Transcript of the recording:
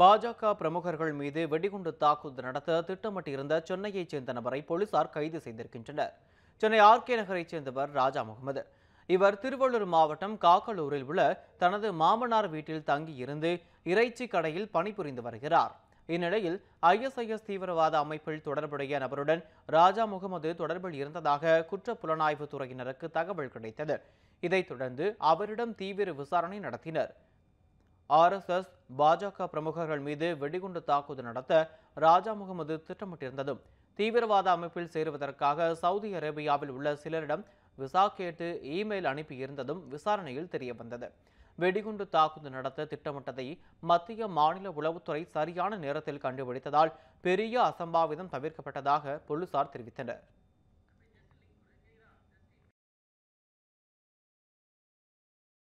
பாஜக பிரமுகர்கள் மீது வெடிகுண்டு தாக்குதல் நடத்த திட்டமிட்டிருந்த சென்னையைச் சேர்ந்த நபரை போலீசார் கைது செய்திருக்கின்றனர் சென்னை ஆர்கே நகரைச் சேர்ந்தவர் ராஜா முகமது இவர் திருவள்ளூர் மாவட்டம் காக்கலூரில் உள்ள தனது மாமனார் வீட்டில் தங்கியிருந்து இறைச்சி கடையில் பணிபுரிந்து வருகிறார் இந்நிலையில் ஐஎஸ்ஐஎஸ் தீவிரவாத அமைப்பில் தொடர்புடைய நபருடன் ராஜா முகமது தொடர்பில் இருந்ததாக குற்ற புலனாய்வு துறையினருக்கு தகவல் கிடைத்தது இதைத் தொடர்ந்து அவரிடம் தீவிர விசாரணை நடத்தினர் ஆர்எஸ்எஸ் பாஜக பிரமுகர்கள் மீது வெடிகுண்டு தாக்குதல் நடத்த ராஜா முகமது திட்டமிட்டிருந்ததும் தீவிரவாத அமைப்பில் சேருவதற்காக சவுதி அரேபியாவில் உள்ள சிலரிடம் விசா கேட்டு இமெயில் அனுப்பியிருந்ததும் விசாரணையில் தெரியவந்தது வெடிகுண்டு தாக்குதல் நடத்த திட்டமிட்டதை மத்திய மாநில உளவுத்துறை சரியான நேரத்தில் கண்டுபிடித்ததால் பெரிய அசம்பாவிதம் தவிர்க்கப்பட்டதாக போலீசார் தெரிவித்தனர்